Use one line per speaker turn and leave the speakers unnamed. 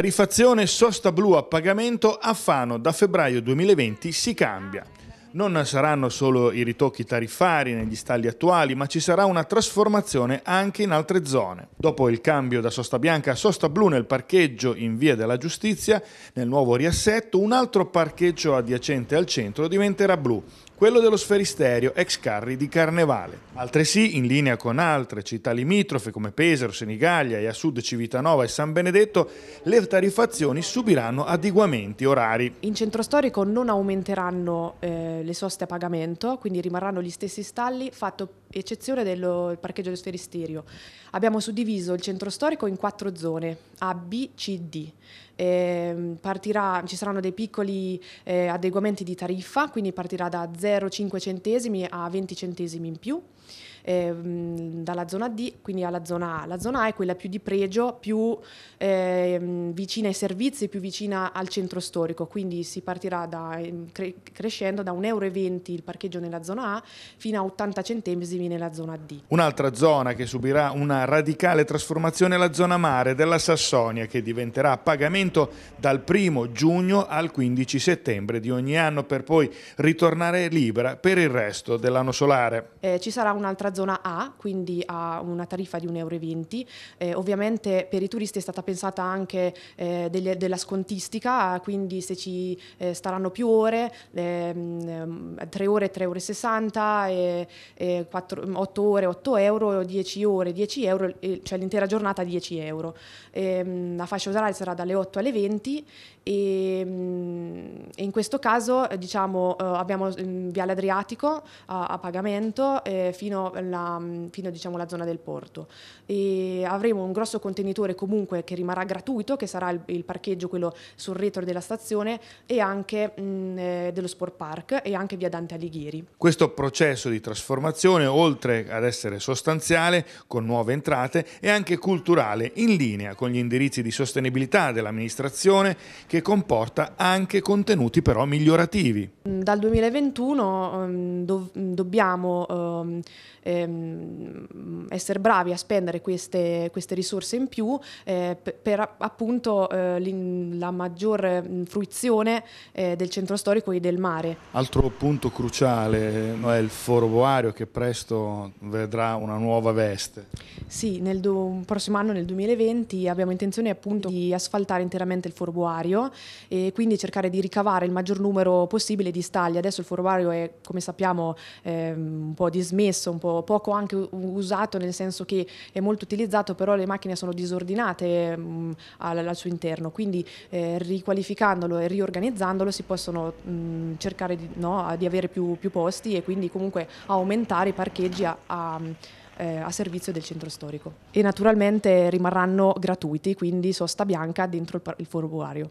Tarifazione sosta blu a pagamento a Fano da febbraio 2020 si cambia. Non saranno solo i ritocchi tariffari negli stalli attuali, ma ci sarà una trasformazione anche in altre zone. Dopo il cambio da sosta bianca a sosta blu nel parcheggio in Via della Giustizia, nel nuovo riassetto un altro parcheggio adiacente al centro diventerà blu quello dello sferisterio ex Carri di Carnevale. Altresì, in linea con altre città limitrofe come Pesaro, Senigallia e a sud Civitanova e San Benedetto, le tarifazioni subiranno adeguamenti orari.
In centro storico non aumenteranno eh, le soste a pagamento, quindi rimarranno gli stessi stalli, fatto eccezione del parcheggio dello sferisterio. Abbiamo suddiviso il centro storico in quattro zone, A, B, C, D eh, partirà, ci saranno dei piccoli eh, adeguamenti di tariffa, quindi partirà da 0,5 centesimi a 20 centesimi in più. Ehm, dalla zona D, quindi alla zona A. La zona A è quella più di pregio, più eh, vicina ai servizi, più vicina al centro storico, quindi si partirà da, cre- crescendo da 1,20 euro il parcheggio nella zona A fino a 80 centesimi nella zona D.
Un'altra zona che subirà una radicale trasformazione è la zona mare della Sassonia che diventerà a pagamento dal 1 giugno al 15 settembre di ogni anno per poi ritornare libera per il resto dell'anno solare.
Eh, ci sarà un'altra zona zona A, quindi a una tariffa di 1,20 euro. Eh, ovviamente per i turisti è stata pensata anche eh, delle, della scontistica, quindi se ci eh, staranno più ore, 3 ehm, ehm, ore, 3 ore 60, e, e 4, 8 mm, ore, 8 euro, 10 ore, 10 euro, cioè l'intera giornata 10 euro. Ehm, la fascia oraria sarà dalle 8 alle 20 e, in questo caso eh, diciamo, eh, abbiamo mm, Viale Adriatico a, a pagamento eh, fino al alla, mm, fino diciamo, alla zona del porto. E avremo un grosso contenitore comunque che rimarrà gratuito, che sarà il, il parcheggio quello sul retro della stazione e anche mh, mm, eh, dello Sport Park e anche via Dante Alighieri.
Questo processo di trasformazione, oltre ad essere sostanziale, con nuove entrate, è anche culturale, in linea con gli indirizzi di sostenibilità dell'amministrazione, che comporta anche contenuti però migliorativi.
Mm, dal 2021 ehm, do dobbiamo... Uh, Mm, ehm, essere bravi a spendere queste, queste risorse in più eh, per, per, appunto eh, la maggior mm, fruizione eh, del centro storico e del mare.
Altro punto cruciale no, è il foroboario che presto vedrà una nuova veste.
Sì, nel do, prossimo anno, nel 2020, abbiamo intenzione appunto di asfaltare interamente il foroboario e quindi cercare di ricavare il maggior numero possibile di staglie. Adesso il foroboario è, come sappiamo, ehm, un po' di dismesso, un po' poco anche usato, nel senso che è molto utilizzato, però le macchine sono disordinate mh, mm, al, al, suo interno, quindi eh, riqualificandolo e riorganizzandolo si possono mh, mm, cercare di, no, di avere più, più, posti e quindi comunque aumentare i parcheggi a, a eh, a servizio del centro storico. E naturalmente rimarranno gratuiti, quindi sosta bianca dentro il, il foro